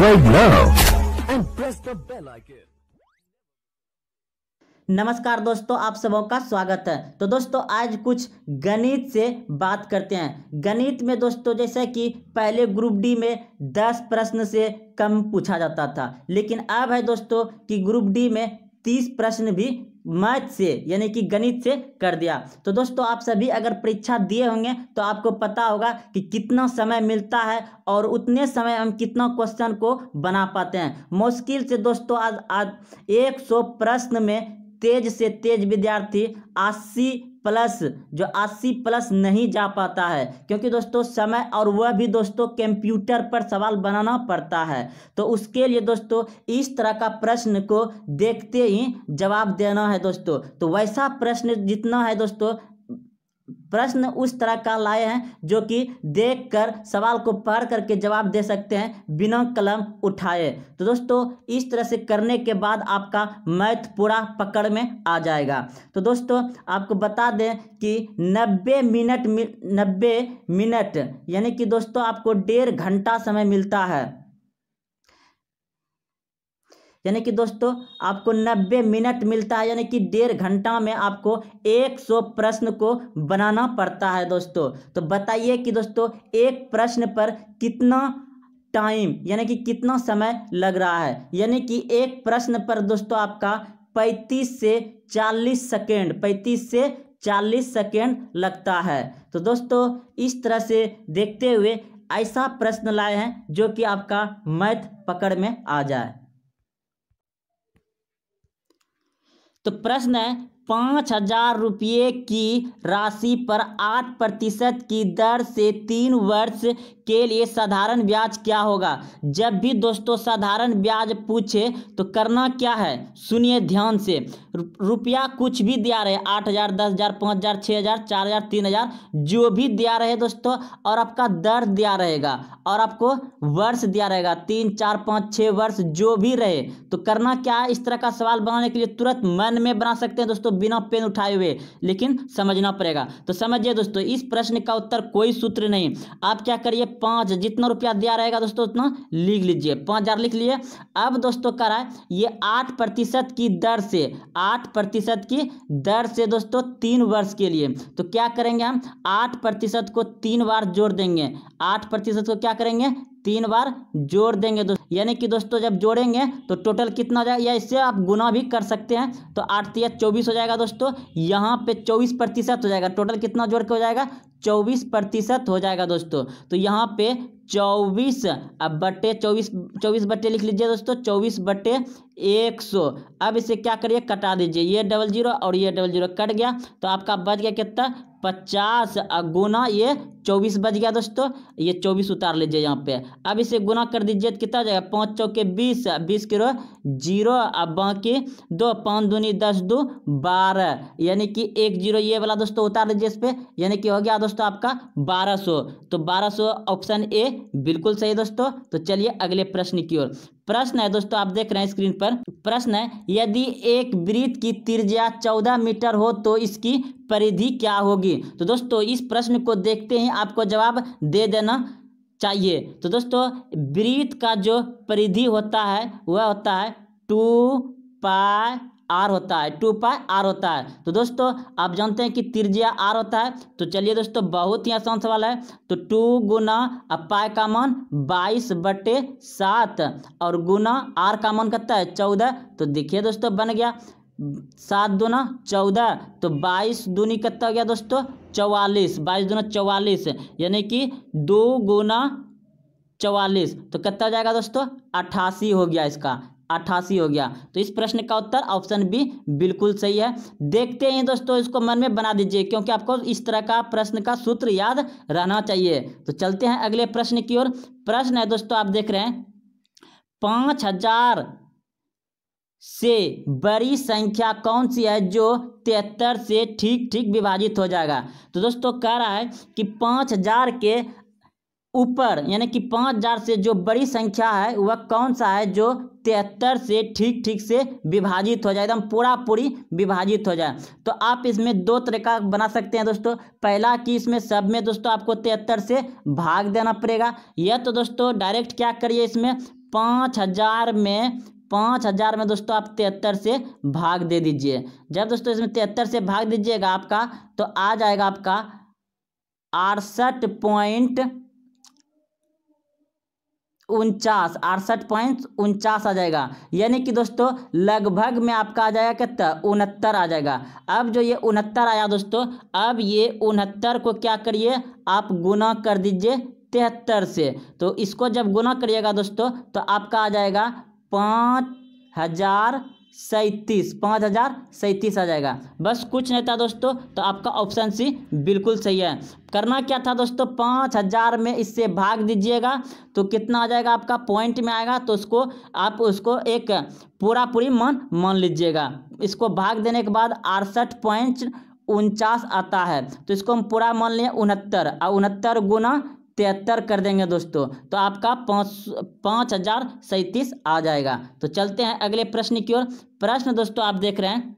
subscribe now and press the bell icon. नमस्कार दोस्तों आप सबों का स्वागत है तो दोस्तों आज कुछ गणित से बात करते हैं गणित में दोस्तों जैसे कि पहले ग्रुप डी में दस प्रश्न से कम पूछा जाता था लेकिन अब है दोस्तों कि ग्रुप डी में तीस प्रश्न भी मैथ से यानी कि गणित से कर दिया तो दोस्तों आप सभी अगर परीक्षा दिए होंगे तो आपको पता होगा कि कितना समय मिलता है और उतने समय हम कितना क्वेश्चन को बना पाते हैं मुश्किल से दोस्तों आज आज सौ प्रश्न में तेज से तेज विद्यार्थी अस्सी प्लस जो 80 प्लस नहीं जा पाता है क्योंकि दोस्तों समय और वह भी दोस्तों कंप्यूटर पर सवाल बनाना पड़ता है तो उसके लिए दोस्तों इस तरह का प्रश्न को देखते ही जवाब देना है दोस्तों तो वैसा प्रश्न जितना है दोस्तों प्रश्न उस तरह का लाए हैं जो कि देखकर सवाल को पढ़ करके जवाब दे सकते हैं बिना कलम उठाए तो दोस्तों इस तरह से करने के बाद आपका मैथ पूरा पकड़ में आ जाएगा तो दोस्तों आपको बता दें कि 90 मिनट 90 मिनट यानी कि दोस्तों आपको डेढ़ घंटा समय मिलता है यानी कि दोस्तों आपको 90 मिनट मिलता है यानी कि डेढ़ घंटा में आपको 100 प्रश्न को बनाना पड़ता है दोस्तों तो बताइए कि दोस्तों एक प्रश्न पर कितना टाइम यानी कि कितना समय लग रहा है यानी कि एक प्रश्न पर दोस्तों आपका 35 से 40 सेकेंड 35 से 40 सेकेंड लगता है तो दोस्तों इस तरह से देखते हुए ऐसा प्रश्न लाए हैं जो कि आपका मैथ पकड़ में आ जाए तो प्रश्न है पाँच हजार रुपये की राशि पर आठ प्रतिशत की दर से तीन वर्ष के लिए साधारण ब्याज क्या होगा जब भी दोस्तों साधारण ब्याज पूछे तो करना क्या है सुनिए ध्यान से रुपया कुछ भी दिया रहे आठ हजार दस हजार पाँच हजार छः हजार चार हजार तीन हजार जो भी दिया रहे दोस्तों और आपका दर दिया रहेगा और आपको वर्ष दिया रहेगा तीन चार पाँच छः वर्ष जो भी रहे तो करना क्या है इस तरह का सवाल बनाने के लिए तुरंत मन में बना सकते हैं दोस्तों बिना पेन उठाए हुए लेकिन समझना पड़ेगा तो समझिए दोस्तों इस प्रश्न का उत्तर कोई सूत्र नहीं आप क्या करिए पाँच जितना रुपया दिया रहेगा दोस्तों उतना लिख लीजिए पाँच हज़ार लिख लिए अब दोस्तों कह रहा है ये आठ प्रतिशत की दर से आठ प्रतिशत की दर से दोस्तों तीन वर्ष के लिए तो क्या करेंगे हम आठ प्रतिशत को तीन बार जोड़ देंगे आठ प्रतिशत को क्या करेंगे तीन बार जोड़ देंगे दोस्तों यानी कि दोस्तों जब जोड़ेंगे तो टोटल कितना हो जाएगा या इससे आप गुना भी कर सकते हैं तो आठ या चौबीस हो जाएगा दोस्तों यहाँ पे चौबीस प्रतिशत हो जाएगा टोटल कितना जोड़ के हो जाएगा चौबीस प्रतिशत हो जाएगा दोस्तों तो यहाँ पे चौबीस अब बटे चौबीस चौबीस बटे लिख लीजिए दोस्तों चौबीस बटे एक सौ अब इसे क्या करिए कटा दीजिए ये डबल जीरो और ये डबल जीरो कट गया तो आपका बच गया कितना पचास गुना ये चौबीस बच गया दोस्तों ये चौबीस उतार लीजिए यहाँ पे अब इसे गुना कर दीजिए कितना जाएगा पाँच चौके बीस बीस किलो जीरो अब बाकी दो पाँच दूनी दस दो बारह यानी कि एक जीरो ये वाला दोस्तों उतार लीजिए इस पर यानी कि हो गया दोस्तों आपका बारह सौ तो बारह सौ ऑप्शन ए बिल्कुल सही दोस्तों तो चलिए अगले प्रश्न की ओर प्रश्न है दोस्तों आप देख रहे हैं स्क्रीन पर प्रश्न है यदि एक वृत्त की त्रिज्या चौदह मीटर हो तो इसकी परिधि क्या होगी तो दोस्तों इस प्रश्न को देखते ही आपको जवाब दे देना चाहिए तो दोस्तों वृत्त का जो परिधि होता है वह होता है टू पाई आर होता है टू पाई आर होता है तो दोस्तों आप जानते हैं कि त्रिज्या आर होता है तो चलिए दोस्तों बहुत ही आसान सवाल है तो टू गुना अब पाई का मान बाईस बटे सात और गुना आर का मान कितना है चौदह तो देखिए दोस्तों बन गया सात दूना चौदह तो बाईस दूनी कितना हो गया दोस्तों चौवालीस बाईस दूना चौवालीस यानी कि दो गुना चौवालीस तो कितना हो जाएगा दोस्तों अट्ठासी हो गया इसका अट्ठासी हो गया तो इस प्रश्न का उत्तर ऑप्शन बी बिल्कुल सही है देखते हैं दोस्तों इसको मन में बना दीजिए क्योंकि आपको इस तरह का प्रश्न का सूत्र याद रहना चाहिए तो चलते हैं अगले प्रश्न की ओर प्रश्न है दोस्तों आप देख रहे हैं पाँच हजार से बड़ी संख्या कौन सी है जो तिहत्तर से ठीक ठीक विभाजित हो जाएगा तो दोस्तों कह रहा है कि पाँच हजार के ऊपर यानी कि पाँच हजार से जो बड़ी संख्या है वह कौन सा है जो तिहत्तर से ठीक ठीक से विभाजित हो जाए एकदम पूरा पूरी विभाजित हो जाए तो आप इसमें दो तरह का बना सकते हैं दोस्तों पहला कि इसमें सब में दोस्तों आपको तिहत्तर से भाग देना पड़ेगा यह तो दोस्तों डायरेक्ट क्या करिए इसमें पाँच हजार में पाँच हजार में दोस्तों आप तिहत्तर से भाग दे दीजिए जब दोस्तों इसमें तिहत्तर से भाग दीजिएगा आपका तो आ जाएगा आपका अड़सठ पॉइंट उनचास अड़सठ पॉइंट उनचास आ जाएगा यानी कि दोस्तों लगभग में आपका आ जाएगा कितना उनहत्तर आ जाएगा अब जो ये उनहत्तर आया दोस्तों अब ये उनहत्तर को क्या करिए आप गुना कर दीजिए तिहत्तर से तो इसको जब गुना करिएगा दोस्तों तो आपका आ जाएगा पाँच हजार सैंतीस पाँच हज़ार सैंतीस आ जाएगा बस कुछ नहीं था दोस्तों तो आपका ऑप्शन सी बिल्कुल सही है करना क्या था दोस्तों पाँच हज़ार में इससे भाग दीजिएगा तो कितना आ जाएगा आपका पॉइंट में आएगा तो उसको आप उसको एक पूरा पूरी मान मान लीजिएगा इसको भाग देने के बाद अड़सठ पॉइंट उनचास आता है तो इसको हम पूरा मान लिए उनहत्तर और उनहत्तर गुना तिहत्तर कर देंगे दोस्तों तो आपका पाँच पाँच हज़ार सैंतीस आ जाएगा तो चलते हैं अगले प्रश्न की ओर प्रश्न दोस्तों आप देख रहे हैं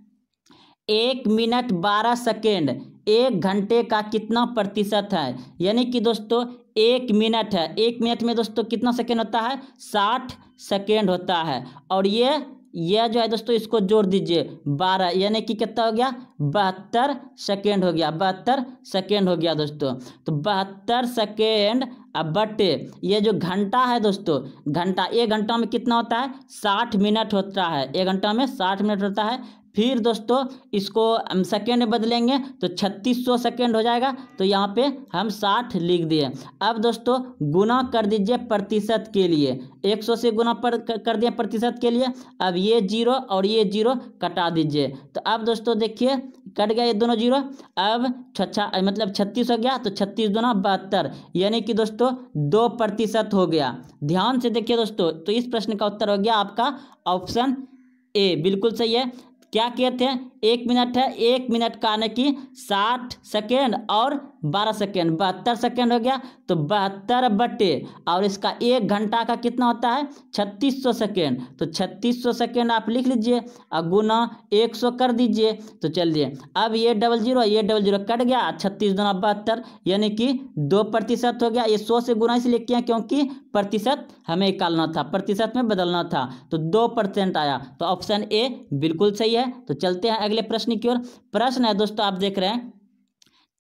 एक मिनट बारह सेकेंड एक घंटे का कितना प्रतिशत है यानी कि दोस्तों एक मिनट है एक मिनट में दोस्तों कितना सेकेंड होता है साठ सेकेंड होता है और ये यह जो है दोस्तों इसको जोड़ दीजिए बारह यानी कि कितना हो गया बहत्तर सेकेंड हो गया बहत्तर सेकेंड हो गया दोस्तों तो बहत्तर सेकेंड अब बटे ये जो घंटा है दोस्तों घंटा एक घंटा में कितना होता है साठ मिनट होता है एक घंटा में साठ मिनट होता है फिर दोस्तों इसको हम सेकेंड में बदलेंगे तो छत्तीस सौ सेकेंड हो जाएगा तो यहाँ पे हम साठ लिख दिए अब दोस्तों गुना कर दीजिए प्रतिशत के लिए एक सौ से गुना पर कर दिया प्रतिशत के लिए अब ये जीरो और ये जीरो कटा दीजिए तो अब दोस्तों देखिए कट गया ये दोनों जीरो अब छा मतलब छत्तीस हो गया तो छत्तीस दोनों बहत्तर यानी कि दोस्तों दो प्रतिशत हो गया ध्यान से देखिए दोस्तों तो इस प्रश्न का उत्तर हो गया आपका ऑप्शन ए बिल्कुल सही है क्या किए थे एक मिनट है एक मिनट का यानी कि साठ सेकेंड और बारह सेकेंड बहत्तर सेकेंड हो गया तो बहत्तर बटे और इसका एक घंटा का कितना होता है छत्तीस सौ सेकेंड तो छत्तीस सौ सेकेंड आप लिख लीजिए और गुना एक सौ कर दीजिए तो चलिए अब ये डबल जीरो ये डबल जीरो कट गया छत्तीस दोनों बहत्तर यानी कि दो प्रतिशत हो गया ये सौ से गुना इसलिए किया क्योंकि प्रतिशत हमें निकालना था प्रतिशत में बदलना था तो दो परसेंट आया तो ऑप्शन ए बिल्कुल सही है तो चलते हैं अगले प्रश्न की ओर प्रश्न है दोस्तों आप देख रहे हैं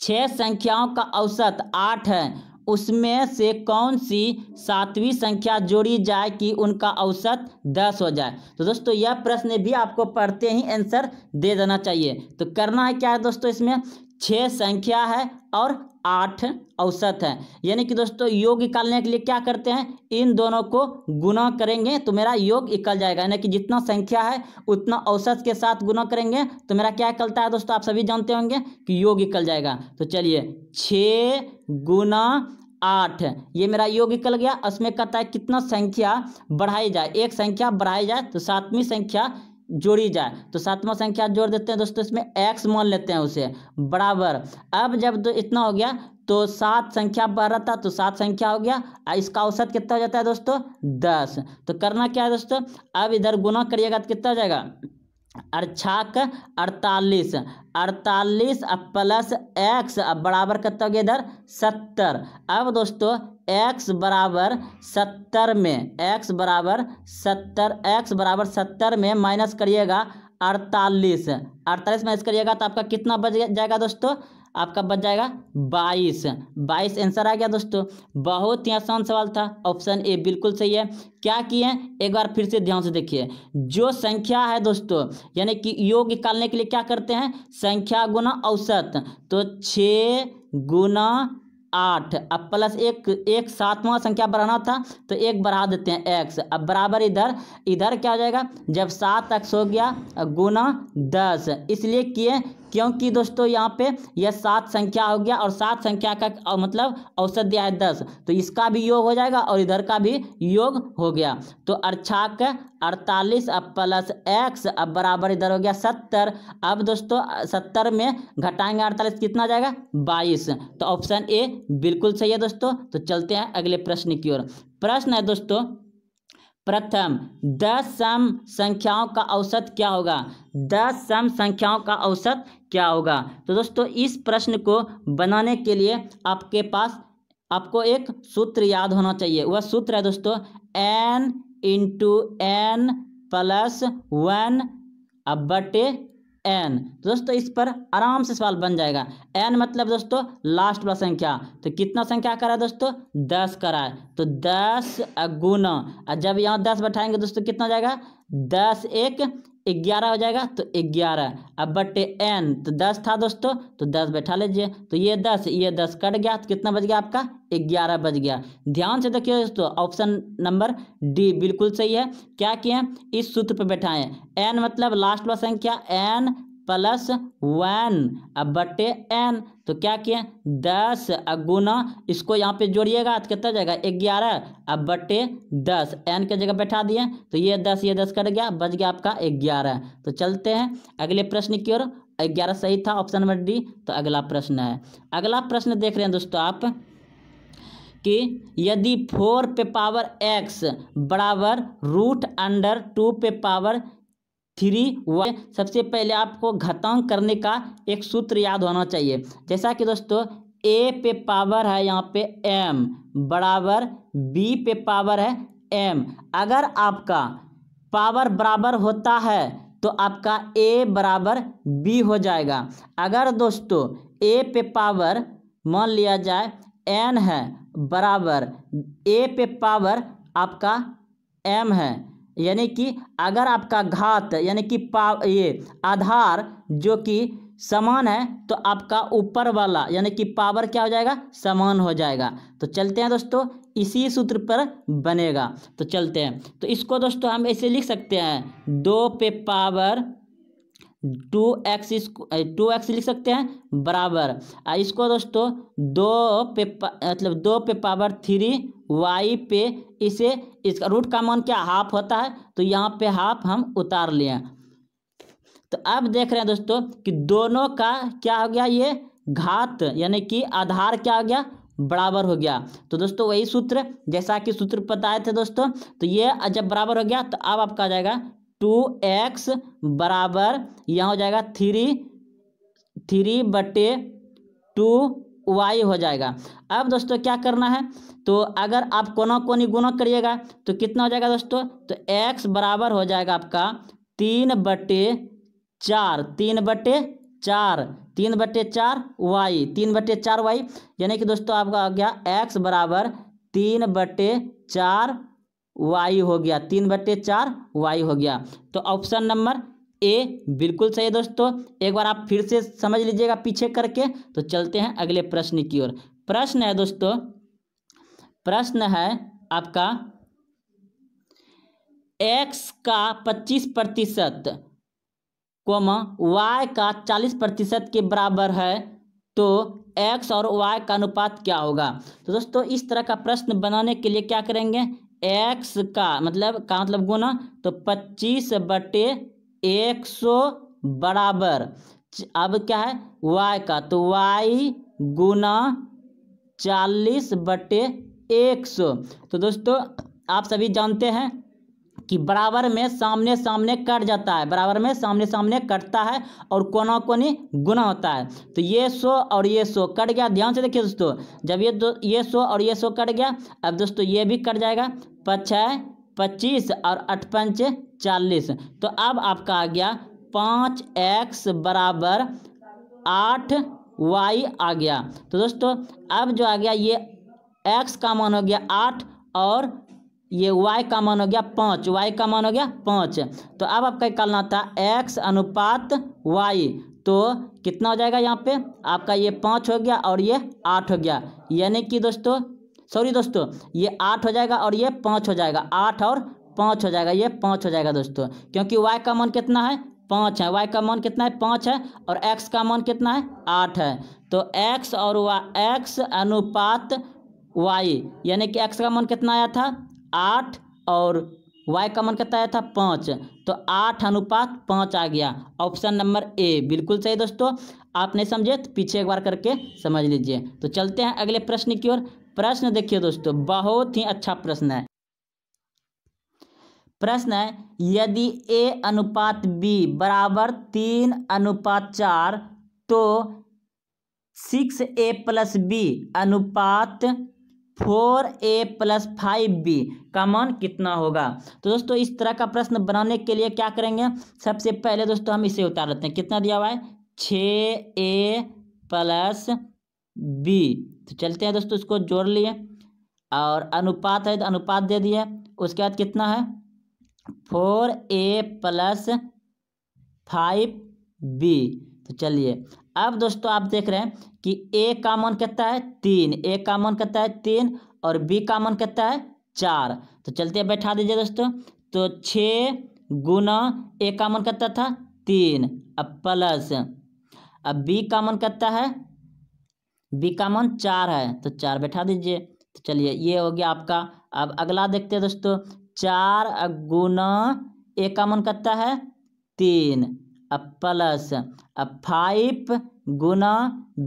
छह संख्याओं का औसत आठ है उसमें से कौन सी सातवीं संख्या जोड़ी जाए कि उनका औसत दस हो जाए तो दोस्तों यह प्रश्न भी आपको पढ़ते ही आंसर दे देना चाहिए तो करना है क्या है दोस्तों इसमें छः संख्या है और आठ औसत है यानी कि दोस्तों योग निकालने के लिए क्या करते हैं इन दोनों को गुना करेंगे तो मेरा योग निकल जाएगा यानी कि जितना संख्या है उतना औसत के साथ गुना करेंगे तो मेरा क्या निकलता है दोस्तों आप सभी जानते होंगे कि योग निकल जाएगा तो चलिए छः गुना आठ ये मेरा योग निकल गया उसमें कहता है कितना संख्या बढ़ाई जाए एक संख्या बढ़ाई जाए तो सातवीं संख्या जोड़ी जाए तो सातवां संख्या जोड़ देते हैं दोस्तों इसमें एक्स मान लेते हैं उसे बराबर अब जब तो इतना हो गया तो सात संख्या बढ़ रहा था तो सात संख्या हो गया इसका औसत कितना हो जाता है दोस्तों दस तो करना क्या है दोस्तों अब इधर गुना करिएगा तो कितना हो जाएगा अड़छाक अड़तालीस अड़तालीस प्लस एक्स बराबर कितना हो गया इधर सत्तर अब दोस्तों एक्स बराबर सत्तर में एक्स बराबर सत्तर एक्स बराबर सत्तर में माइनस करिएगा अड़तालीस अड़तालीस माइनस करिएगा तो आपका कितना बच जाएगा दोस्तों आपका बच जाएगा बाईस बाईस आंसर आ गया दोस्तों बहुत ही आसान सवाल था ऑप्शन ए बिल्कुल सही है क्या किए एक बार फिर से ध्यान से देखिए जो संख्या है दोस्तों यानी कि योग निकालने के लिए क्या करते हैं संख्या गुना औसत तो छ गुना आठ अब प्लस एक एक सातवां संख्या बढ़ाना था तो एक बढ़ा देते हैं एक्स अब बराबर इधर इधर क्या हो जाएगा जब सात एक्स हो गया गुना दस इसलिए किए क्योंकि दोस्तों यहाँ पे यह सात संख्या हो गया और सात संख्या का मतलब औसत दिया है दस तो इसका भी योग हो जाएगा और इधर का भी योग हो गया तो अर्चाक अड़तालीस अब प्लस एक्स अब बराबर इधर हो गया सत्तर अब दोस्तों सत्तर में घटाएंगे अड़तालीस कितना जाएगा बाईस तो ऑप्शन ए बिल्कुल सही है दोस्तों तो चलते हैं अगले प्रश्न की ओर प्रश्न है दोस्तों प्रथम दस सम संख्याओं का औसत क्या होगा दस सम संख्याओं का औसत क्या होगा तो दोस्तों इस प्रश्न को बनाने के लिए आपके पास आपको एक सूत्र याद होना चाहिए वह सूत्र है दोस्तों N into N plus one अब बटे एन दोस्तों इस पर आराम से सवाल बन जाएगा एन मतलब दोस्तों लास्ट वाला संख्या तो कितना संख्या करा है दोस्तों दस करा है तो दस गुना जब यहाँ दस बैठाएंगे दोस्तों कितना जाएगा दस एक ग्यारह हो जाएगा तो ग्यारह अब बटे एन तो दस था दोस्तों तो दस बैठा लीजिए तो ये दस ये दस कट गया तो कितना बज गया आपका ग्यारह बज गया ध्यान से देखिए दोस्तों ऑप्शन नंबर डी बिल्कुल सही है क्या किए इस सूत्र पर बैठाएं एन मतलब लास्ट वाला संख्या एन प्लस वन अब बटे एन तो क्या किए दस गुना इसको यहाँ पे जोड़िएगा तो कितना जाएगा ग्यारह अब बटे दस एन के जगह बैठा दिए तो ये दस ये दस कट गया बच गया आपका ग्यारह तो चलते हैं अगले प्रश्न की ओर ग्यारह सही था ऑप्शन नंबर डी तो अगला प्रश्न है अगला प्रश्न देख रहे हैं दोस्तों आप कि यदि फोर पे पावर एक्स बराबर रूट अंडर टू पे पावर थ्री वन सबसे पहले आपको घातांक करने का एक सूत्र याद होना चाहिए जैसा कि दोस्तों ए पे पावर है यहाँ पे एम बराबर बी पे पावर है एम अगर आपका पावर बराबर होता है तो आपका ए बराबर बी हो जाएगा अगर दोस्तों ए पे पावर मान लिया जाए एन है बराबर ए पे पावर आपका एम है यानी कि अगर आपका घात यानी कि पा ये आधार जो कि समान है तो आपका ऊपर वाला यानी कि पावर क्या हो जाएगा समान हो जाएगा तो चलते हैं दोस्तों इसी सूत्र पर बनेगा तो चलते हैं तो इसको दोस्तों हम ऐसे लिख सकते हैं दो पे power two X two X लिख सकते हैं बराबर इसको दोस्तों दो पे मतलब दो पे पावर थ्री वाई पे इसे इसका रूट का मान क्या हाफ होता है तो यहाँ पे हाफ हम उतार लिए तो अब देख रहे हैं दोस्तों कि दोनों का क्या हो गया ये घात यानी कि आधार क्या हो गया बराबर हो गया तो दोस्तों वही सूत्र जैसा कि सूत्र बताए थे दोस्तों तो ये जब बराबर हो गया तो अब आपका आ जाएगा टू एक्स बराबर यहाँ हो जाएगा थ्री थ्री बटे टू वाई हो जाएगा अब दोस्तों क्या करना है तो अगर आप कोना कोनी गुना करिएगा तो कितना हो जाएगा दोस्तों तो एक्स बराबर हो जाएगा आपका तीन बटे चार तीन बटे चार तीन बटे चार वाई तीन बटे चार वाई यानी कि दोस्तों आपका आ गया एक्स बराबर तीन बटे चार वाई हो गया तीन बटे चार वाई हो गया तो ऑप्शन नंबर ए बिल्कुल सही है दोस्तों एक बार आप फिर से समझ लीजिएगा पीछे करके तो चलते हैं अगले प्रश्न की ओर प्रश्न है दोस्तों प्रश्न है आपका एक्स का पच्चीस प्रतिशत कोमा वाई का चालीस प्रतिशत के बराबर है तो एक्स और वाई का अनुपात क्या होगा तो दोस्तों इस तरह का प्रश्न बनाने के लिए क्या करेंगे एक्स का मतलब का मतलब गुना तो पच्चीस बटे एक सौ बराबर अब क्या है वाई का तो वाई गुना चालीस बटे एक सौ तो दोस्तों आप सभी जानते हैं कि बराबर में सामने सामने कट जाता है बराबर में सामने सामने कटता है और कोना कोनी गुना होता है तो ये सो और ये सो कट गया ध्यान से देखिए दोस्तों जब ये दो ये सो और ये सो कट गया अब दोस्तों ये भी कट जाएगा पछः पच्चीस और अठ पंच चालीस तो अब आपका आ गया पाँच एक्स बराबर आठ वाई आ गया तो दोस्तों अब जो आ गया ये एक्स का मान हो गया आठ और ये वाई का मान हो गया पाँच वाई का मान हो गया पाँच तो अब आपका निकालना था एक्स अनुपात वाई तो कितना हो जाएगा यहाँ पे आपका ये पाँच हो गया और ये आठ हो गया यानी कि दोस्तों सॉरी दोस्तों ये आठ हो जाएगा और ये पाँच हो जाएगा आठ और पाँच हो जाएगा ये पाँच हो जाएगा दोस्तों क्योंकि वाई का मान कितना है पाँच है वाई का मान कितना है पाँच है और एक्स का मान कितना है आठ है तो एक्स और वा एक्स अनुपात वाई यानी कि एक्स का मान कितना आया था आठ और वाई मन कितना आया था पाँच तो आठ अनुपात पाँच आ गया ऑप्शन नंबर ए बिल्कुल सही दोस्तों आप नहीं समझे तो पीछे एक बार करके समझ लीजिए तो चलते हैं अगले प्रश्न की ओर प्रश्न देखिए दोस्तों बहुत ही अच्छा प्रश्न है प्रश्न है यदि ए अनुपात बी बराबर तीन अनुपात चार तो सिक्स ए प्लस बी अनुपात four A plus five B का मान कितना होगा तो दोस्तों इस तरह का प्रश्न बनाने के लिए क्या करेंगे सबसे पहले दोस्तों हम इसे उतार लेते हैं कितना दिया हुआ है छ ए प्लस बी तो चलते हैं दोस्तों इसको जोड़ लिए और अनुपात है तो अनुपात दे दिया उसके बाद कितना है four A plus five B तो चलिए अब दोस्तों आप देख रहे हैं कि ए का मन कहता है तीन ए का मन कहता है तीन और बी का मन कहता है चार तो चलते बैठा दीजिए दोस्तों तो छः गुना ए का मन कहता था तीन अब प्लस अब बी का मन कहता है बी का मन चार है तो चार बैठा दीजिए तो चलिए ये हो गया आपका अब अगला देखते हैं दोस्तों चार गुना ए का मन कहता है तीन प्लस फाइव गुना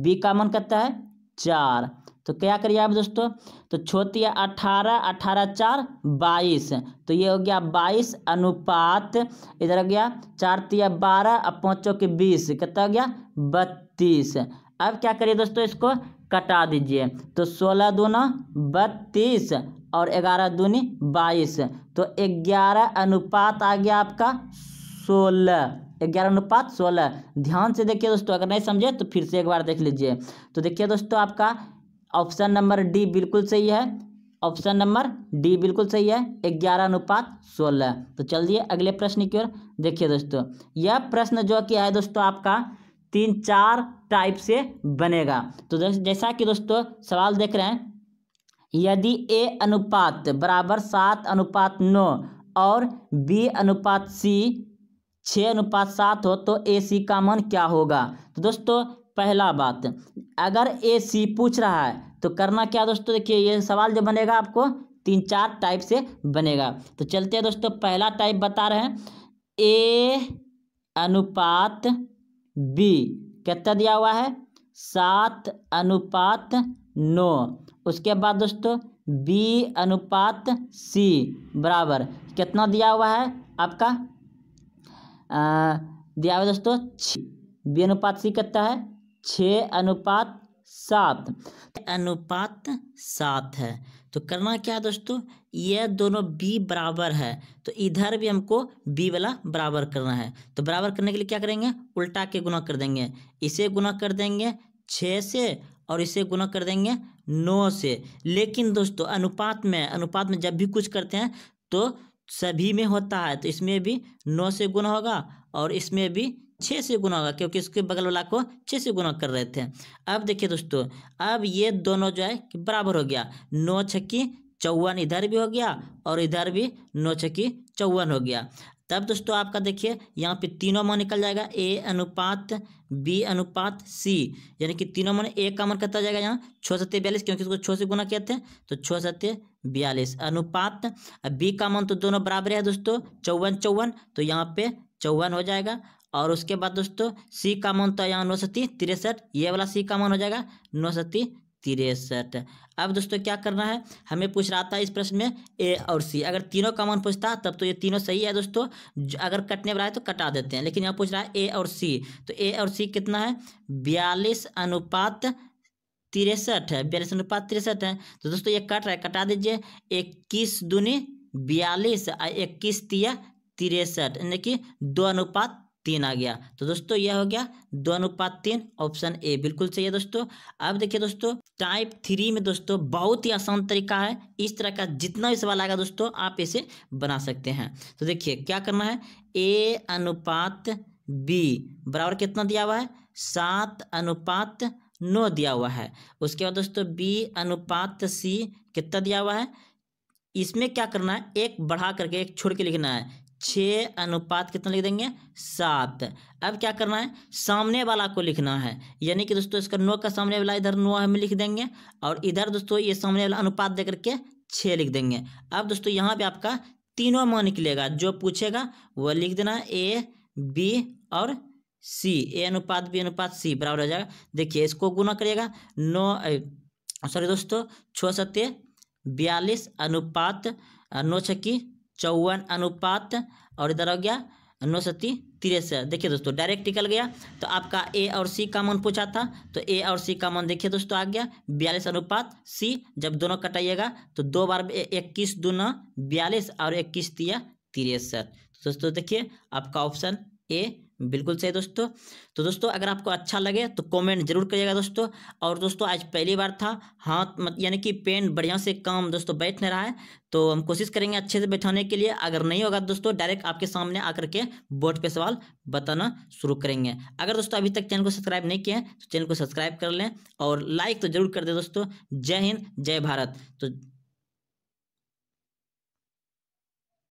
बी का मन करता है चार तो क्या करिए आप दोस्तों तो छोटी अठारह अठारह चार बाईस तो ये हो गया बाईस अनुपात इधर हो गया चार तिया बारह और पाँचों के बीस कितना हो गया बत्तीस अब क्या करिए दोस्तों इसको कटा दीजिए तो सोलह दूना बत्तीस और ग्यारह दूनी बाईस तो ग्यारह अनुपात आ गया आपका सोलह ग्यारह अनुपात सोलह ध्यान से देखिए दोस्तों अगर नहीं समझे तो फिर से एक बार देख लीजिए तो देखिए दोस्तों आपका ऑप्शन नंबर डी बिल्कुल सही है ऑप्शन नंबर डी बिल्कुल सही है ग्यारह अनुपात सोलह तो चलिए अगले प्रश्न की ओर देखिए दोस्तों यह प्रश्न जो कि है दोस्तों आपका तीन चार टाइप से बनेगा तो जैसा कि दोस्तों सवाल देख रहे हैं यदि ए अनुपात बराबर सात अनुपात नौ और बी अनुपात सी छः अनुपात सात हो तो ए सी का मान क्या होगा तो दोस्तों पहला बात अगर ए सी पूछ रहा है तो करना क्या दोस्तों देखिए ये सवाल जो बनेगा आपको तीन चार टाइप से बनेगा तो चलते हैं दोस्तों पहला टाइप बता रहे हैं ए अनुपात बी कितना दिया हुआ है सात अनुपात नौ उसके बाद दोस्तों बी अनुपात सी बराबर कितना दिया हुआ है आपका दिया हुआ दोस्तों बी अनुपात सी कहता है छ अनुपात सात अनुपात सात है तो करना क्या दोस्तों ये दोनों बी बराबर है तो इधर भी हमको बी वाला बराबर करना है तो बराबर करने के लिए क्या करेंगे उल्टा के गुना कर देंगे इसे गुना कर देंगे छः से और इसे गुना कर देंगे नौ से लेकिन दोस्तों अनुपात में अनुपात में जब भी कुछ करते हैं तो सभी में होता है तो इसमें भी नौ से गुना होगा और इसमें भी छः से गुना होगा क्योंकि इसके बगल वाला को छः से गुना कर रहे थे अब देखिए दोस्तों अब ये दोनों जो है कि बराबर हो गया नौ छक्की चौवन इधर भी हो गया और इधर भी नौ छक्की चौवन हो गया तब दोस्तों आपका देखिए यहाँ पे तीनों मान निकल जाएगा ए अनुपात बी अनुपात सी यानी कि तीनों मान ए का मान करता जाएगा यहाँ छः सत्य बयालीस क्योंकि उसको छः से गुना किया थे तो छः सत्य बयालीस अनुपात बी का मान तो दोनों बराबर है दोस्तों चौवन चौवन तो यहाँ पे चौवन हो जाएगा और उसके बाद दोस्तों सी का मान तो यहाँ नौ सती तिरसठ ये वाला सी का मान हो जाएगा नौ सती तिरसठ अब दोस्तों क्या करना है हमें पूछ रहा था इस प्रश्न में ए और सी अगर तीनों का मान पूछता तब तो ये तीनों सही है दोस्तों अगर कटने वाला है तो कटा देते हैं लेकिन यहाँ पूछ रहा है ए और सी तो ए और सी कितना है बयालीस अनुपात तिरसठ है बयालीस अनुपात तिरसठ है तो दोस्तों ये कट रहा है कटा दीजिए इक्कीस दूनी बयालीस और इक्कीस तिया तिरसठ यानी कि दो अनुपात तीन आ गया तो दोस्तों यह हो गया दो अनुपात तीन ऑप्शन ए बिल्कुल सही है दोस्तों अब देखिए दोस्तों टाइप थ्री में दोस्तों बहुत ही आसान तरीका है इस तरह का जितना भी सवाल आएगा दोस्तों आप इसे बना सकते हैं तो देखिए क्या करना है ए अनुपात बी बराबर कितना दिया हुआ है सात अनुपात नो दिया हुआ है उसके बाद दोस्तों बी अनुपात सी कितना दिया हुआ है इसमें क्या करना है एक बढ़ा करके एक छोड़ के लिखना है छः अनुपात कितना लिख देंगे सात अब क्या करना है सामने वाला को लिखना है यानी कि दोस्तों इसका नौ का सामने वाला इधर नौ हम लिख देंगे और इधर दोस्तों ये सामने वाला अनुपात दे करके छः लिख देंगे अब दोस्तों यहाँ पे आपका तीनों मान निकलेगा जो पूछेगा वह लिख देना ए बी और सी ए अनुपात बी अनुपात सी बराबर हो जाएगा देखिए इसको गुना करिएगा नौ सॉरी दोस्तों छः सत्य बयालीस अनुपात नौ छक्की चौवन अनुपात और इधर हो गया नौ सती तिरस देखिए दोस्तों डायरेक्ट निकल गया तो आपका ए और सी का मन पूछा था तो ए और सी का मन देखिए दोस्तों आ गया बयालीस अनुपात सी जब दोनों कटाइएगा तो दो बार इक्कीस दूना बयालीस और इक्कीस दिया तिरसठ तो दोस्तों देखिए आपका ऑप्शन ए बिल्कुल सही दोस्तों तो दोस्तों अगर आपको अच्छा लगे तो कमेंट जरूर करिएगा दोस्तों और दोस्तों आज पहली बार था हाथ मत यानी कि पेन बढ़िया से काम दोस्तों बैठ नहीं रहा है तो हम कोशिश करेंगे अच्छे से बैठाने के लिए अगर नहीं होगा दोस्तों डायरेक्ट आपके सामने आकर के बोर्ड पे सवाल बताना शुरू करेंगे अगर दोस्तों अभी तक चैनल को सब्सक्राइब नहीं किया है तो चैनल को सब्सक्राइब कर लें और लाइक तो जरूर कर दे दोस्तों जय हिंद जय भारत तो